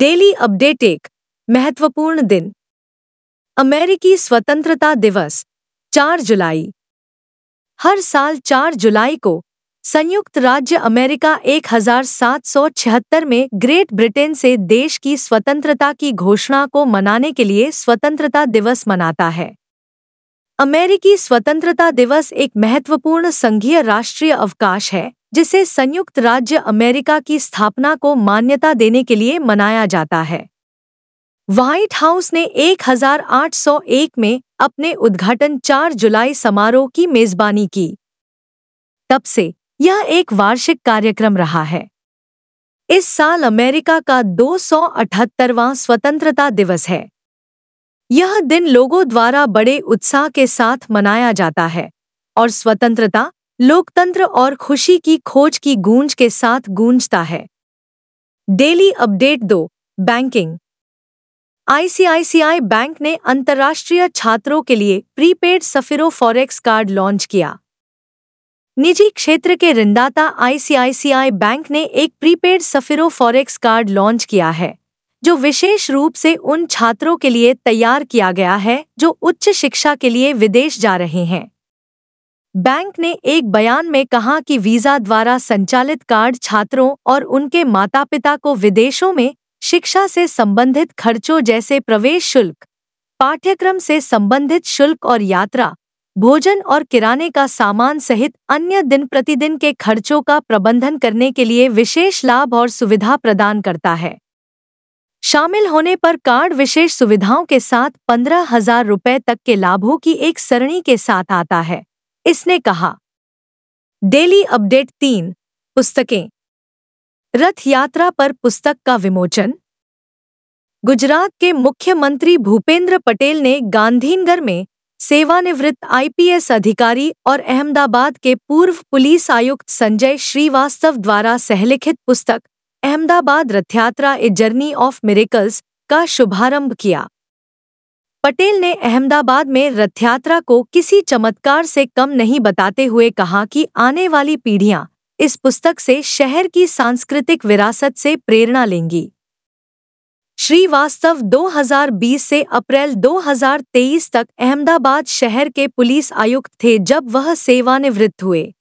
daily update एक महत्वपूर्ण दिन अमेरिकी स्वतंत्रता दिवस 4 जुलाई हर साल 4 जुलाई को संयुक्त राज्य अमेरिका 1776 में ग्रेट ब्रिटेन से देश की स्वतंत्रता की घोषणा को मनाने के लिए स्वतंत्रता दिवस मनाता है अमेरिकी स्वतंत्रता दिवस एक महत्वपूर्ण संघीय राष्ट्रीय अवकाश है जिसे संयुक्त राज्य अमेरिका की स्थापना को मान्यता देने के लिए मनाया जाता है व्हाइट हाउस ने 1801 में अपने उद्घाटन 4 जुलाई समारोह की मेजबानी की तब से यह एक वार्षिक कार्यक्रम रहा है इस साल अमेरिका का 278वां स्वतंत्रता दिवस है यह दिन लोगों द्वारा बड़े उत्साह के साथ मनाया जाता है और स्वतंत्रता लोकतंत्र और खुशी की खोज की गूंज के साथ गूंजता है डेली अपडेट दो बैंकिंग आईसीआईसीआई बैंक ने अंतर्राष्ट्रीय छात्रों के लिए prepaid Sapphiro forex card launch किया निजी क्षेत्र के ऋणदाता आईसीआईसीआई बैंक ने एक prepaid Sapphiro forex card launch किया है जो विशेष रूप से उन छात्रों के लिए तैयार किया गया है जो उच्च शिक्षा के लिए विदेश जा रहे हैं बैंक ने एक बयान में कहा कि वीजा द्वारा संचालित कार्ड छात्रों और उनके माता पिता को विदेशों में शिक्षा से संबंधित खर्चों जैसे प्रवेश शुल्क पाठ्यक्रम से संबंधित शुल्क और यात्रा भोजन और किराने का सामान सहित अन्य दिन प्रतिदिन के खर्चों का प्रबंधन करने के लिए विशेष लाभ और सुविधा प्रदान करता है शामिल होने पर कार्ड विशेष सुविधाओं के साथ पंद्रह हजार रुपये तक के लाभों की एक सरणी के साथ आता है इसने कहा डेली अपडेट तीन पुस्तकें रथ यात्रा पर पुस्तक का विमोचन गुजरात के मुख्यमंत्री भूपेंद्र पटेल ने गांधीनगर में सेवानिवृत्त आईपीएस अधिकारी और अहमदाबाद के पूर्व पुलिस आयुक्त संजय श्रीवास्तव द्वारा सहलिखित पुस्तक Ahmedabad Rath Yatra a journey of miracles का शुभारंभ किया पटेल ने अहमदाबाद में रथ यात्रा को किसी चमत्कार से कम नहीं बताते हुए कहा कि आने वाली पीढ़ियां इस पुस्तक से शहर की सांस्कृतिक विरासत से प्रेरणा लेंगी श्रीवास्तव 2020 से अप्रैल 2023 तक अहमदाबाद शहर के पुलिस आयुक्त थे जब वह सेवानिवृत्त हुए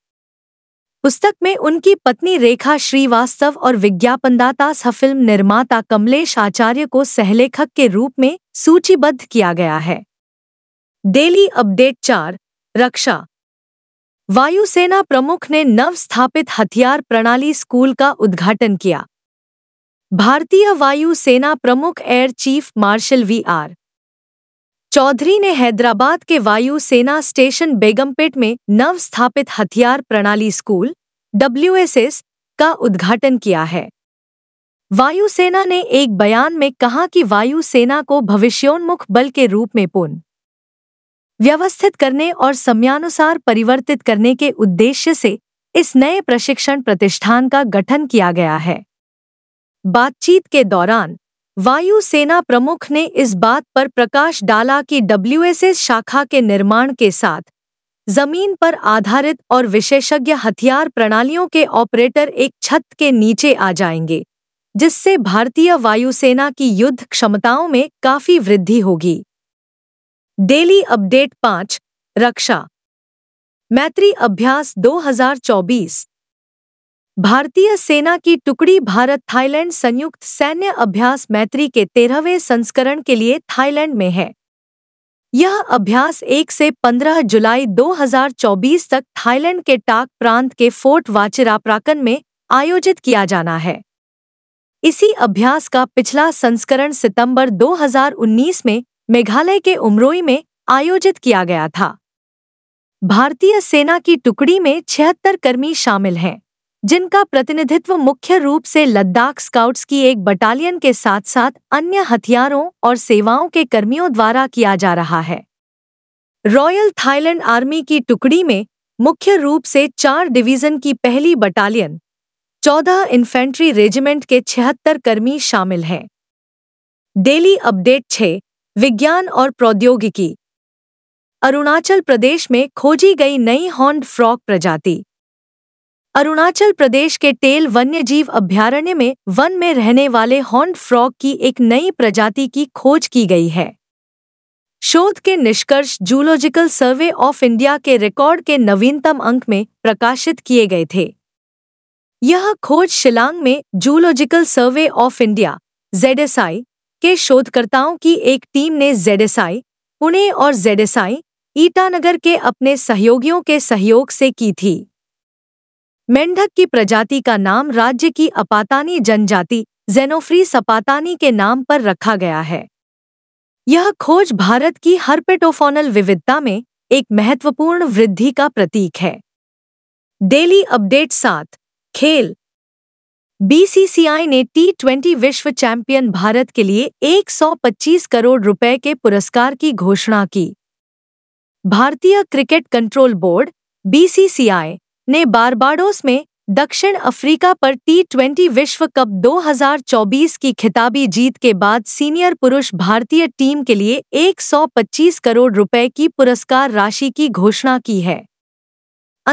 पुस्तक में उनकी पत्नी रेखा श्रीवास्तव और विज्ञापनदाता सफिल्म निर्माता कमलेश आचार्य को सहलेखक के रूप में सूचीबद्ध किया गया है डेली अपडेट चार रक्षा वायुसेना प्रमुख ने नवस्थापित हथियार प्रणाली स्कूल का उद्घाटन किया भारतीय वायुसेना प्रमुख air chief marshal V R Chaudhari ने हैदराबाद के वायुसेना स्टेशन बेगमपेट में नव स्थापित हथियार प्रणाली स्कूल डब्ल्यूएसएस का उद्घाटन किया है वायुसेना ने एक बयान में कहा कि वायुसेना को भविष्योन्मुख बल के रूप में पुनः व्यवस्थित करने और समयानुसार परिवर्तित करने के उद्देश्य से इस नए प्रशिक्षण प्रतिष्ठान का गठन किया गया है बातचीत के दौरान वायुसेना प्रमुख ने इस बात पर प्रकाश डाला कि डब्ल्यूएसएस शाखा के निर्माण के साथ जमीन पर आधारित और विशेषज्ञ हथियार प्रणालियों के ऑपरेटर एक छत के नीचे आ जाएंगे जिससे भारतीय वायुसेना की युद्ध क्षमताओं में काफी वृद्धि होगी डेली अपडेट पांच रक्षा मैत्री अभ्यास 2024 भारतीय सेना की टुकड़ी भारत थाईलैंड संयुक्त सैन्य अभ्यास मैत्री के तेरहवें संस्करण के लिए थाईलैंड में है यह अभ्यास 1 से 15 जुलाई 2024 तक थाईलैंड के टाक प्रांत के फोर्ट वाचिराप्राकन में आयोजित किया जाना है इसी अभ्यास का पिछला संस्करण सितंबर 2019 में मेघालय के उमरोई में आयोजित किया गया था भारतीय सेना की टुकड़ी में छिहत्तर कर्मी शामिल हैं जिनका प्रतिनिधित्व मुख्य रूप से लद्दाख स्काउट्स की एक बटालियन के साथ साथ अन्य हथियारों और सेवाओं के कर्मियों द्वारा किया जा रहा है रॉयल थाईलैंड आर्मी की टुकड़ी में मुख्य रूप से चार डिवीजन की पहली बटालियन चौदह इन्फेंट्री रेजिमेंट के छिहत्तर कर्मी शामिल हैं डेली अपडेट छः विज्ञान और प्रौद्योगिकी अरुणाचल प्रदेश में खोजी गई नई हॉन्ड फ्रॉक प्रजाति अरुणाचल प्रदेश के टेल वन्यजीव अभ्यारण्य में वन में रहने वाले हॉन्ड फ्रॉग की एक नई प्रजाति की खोज की गई है शोध के निष्कर्ष जूलॉजिकल सर्वे ऑफ इंडिया के रिकॉर्ड के नवीनतम अंक में प्रकाशित किए गए थे यह खोज शिलांग में जूलॉजिकल सर्वे ऑफ इंडिया जेडेसाई के शोधकर्ताओं की एक टीम ने जेडेसाई पुणे और जेडेसाई ईटानगर के अपने सहयोगियों के सहयोग से की थी मेंढक की प्रजाति का नाम राज्य की अपातानी जनजाति जेनोफ्री सपातानी के नाम पर रखा गया है यह खोज भारत की हर्पेटोफोनल विविधता में एक महत्वपूर्ण वृद्धि का प्रतीक है डेली अपडेट सात खेल बीसीसीआई ने टी ट्वेंटी विश्व चैंपियन भारत के लिए 125 करोड़ रुपए के पुरस्कार की घोषणा की भारतीय क्रिकेट कंट्रोल बोर्ड बीसीसीआई ने बारबाडोस में दक्षिण अफ्रीका पर टी ट्वेंटी विश्व कप 2024 की खिताबी जीत के बाद सीनियर पुरुष भारतीय टीम के लिए 125 करोड़ रुपए की पुरस्कार राशि की घोषणा की है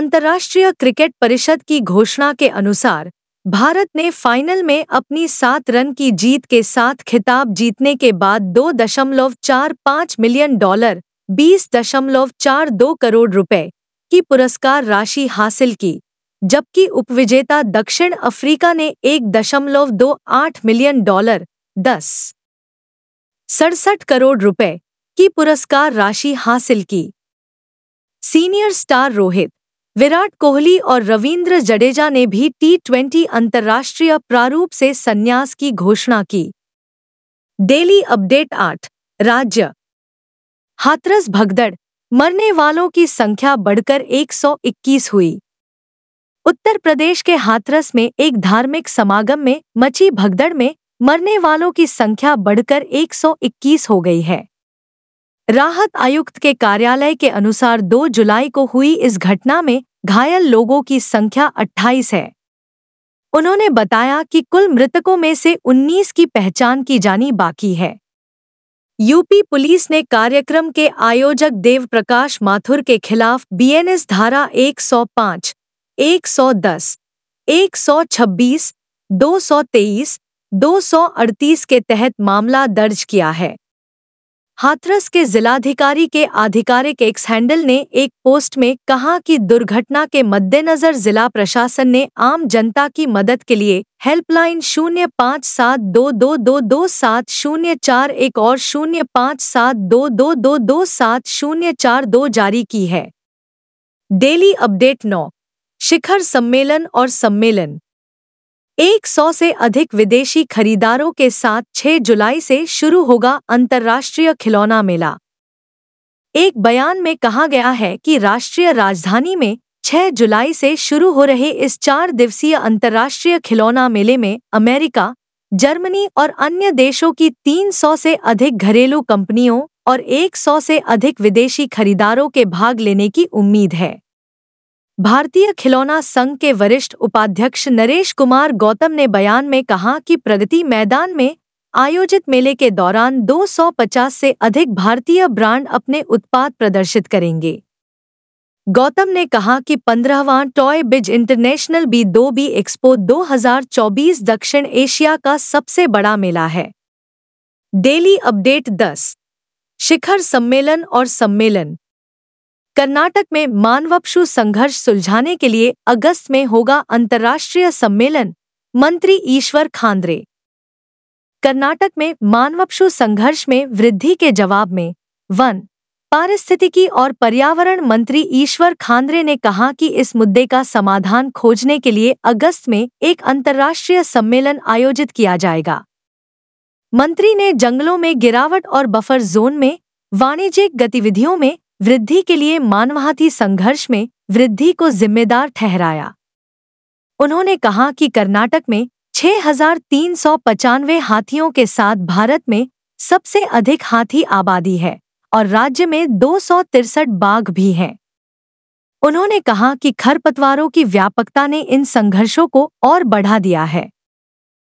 अंतर्राष्ट्रीय क्रिकेट परिषद की घोषणा के अनुसार भारत ने फाइनल में अपनी सात रन की जीत के साथ खिताब जीतने के बाद 2.45 मिलियन डॉलर दो करोड़ रुपए की पुरस्कार राशि हासिल की जबकि उपविजेता दक्षिण अफ्रीका ने एक दशमलव दो आठ मिलियन डॉलर दस सड़सठ करोड़ रुपए की पुरस्कार राशि हासिल की सीनियर स्टार रोहित विराट कोहली और रविंद्र जडेजा ने भी टी ट्वेंटी अंतर्राष्ट्रीय प्रारूप से संन्यास की घोषणा की डेली अपडेट आठ राज्य हाथरस भगदड़ मरने वालों की संख्या बढ़कर 121 हुई उत्तर प्रदेश के हाथरस में एक धार्मिक समागम में मची भगदड़ में मरने वालों की संख्या बढ़कर 121 हो गई है राहत आयुक्त के कार्यालय के अनुसार 2 जुलाई को हुई इस घटना में घायल लोगों की संख्या 28 है उन्होंने बताया कि कुल मृतकों में से 19 की पहचान की जानी बाकी है यूपी पुलिस ने कार्यक्रम के आयोजक देव प्रकाश माथुर के खिलाफ बीएनएस धारा 105, 110, 126, 223, 238 के तहत मामला दर्ज किया है हाथरस के जिलाधिकारी के आधिकारिक एक्स हैंडल ने एक पोस्ट में कहा कि दुर्घटना के मद्देनजर जिला प्रशासन ने आम जनता की मदद के लिए हेल्पलाइन शून्य पाँच सात दो दो दो दो सात शून्य चार एक और शून्य पाँच सात दो दो दो दो सात शून्य चार दो जारी की है डेली अपडेट नौ शिखर सम्मेलन और सम्मेलन 100 से अधिक विदेशी खरीदारों के साथ 6 जुलाई से शुरू होगा अंतर्राष्ट्रीय खिलौना मेला एक बयान में कहा गया है कि राष्ट्रीय राजधानी में 6 जुलाई से शुरू हो रहे इस चार दिवसीय अंतर्राष्ट्रीय खिलौना मेले में अमेरिका जर्मनी और अन्य देशों की 300 से अधिक घरेलू कंपनियों और 100 से अधिक विदेशी खरीदारों के भाग लेने की उम्मीद है भारतीय खिलौना संघ के वरिष्ठ उपाध्यक्ष नरेश कुमार गौतम ने बयान में कहा कि प्रगति मैदान में आयोजित मेले के दौरान 250 से अधिक भारतीय ब्रांड अपने उत्पाद प्रदर्शित करेंगे गौतम ने कहा कि पंद्रहवां टॉय बिज इंटरनेशनल बी दो बी एक्सपो 2024 दक्षिण एशिया का सबसे बड़ा मेला है डेली अपडेट 10 शिखर सम्मेलन और सम्मेलन कर्नाटक में मानवपशु संघर्ष सुलझाने के लिए अगस्त में होगा अंतर्राष्ट्रीय सम्मेलन मंत्री ईश्वर खांद्रे कर्नाटक में मानवपशु संघर्ष में वृद्धि के जवाब में वन पारिस्थितिकी और पर्यावरण मंत्री ईश्वर खांद्रे ने कहा कि इस मुद्दे का समाधान खोजने के लिए अगस्त में एक अंतर्राष्ट्रीय सम्मेलन आयोजित किया जाएगा मंत्री ने जंगलों में गिरावट और बफर जोन में वाणिज्यिक गतिविधियों में वृद्धि के लिए मानवाती संघर्ष में वृद्धि को जिम्मेदार ठहराया उन्होंने कहा कि कर्नाटक में छह हाथियों के साथ भारत में सबसे अधिक हाथी आबादी है और राज्य में दो बाघ भी हैं उन्होंने कहा कि खरपतवारों की व्यापकता ने इन संघर्षों को और बढ़ा दिया है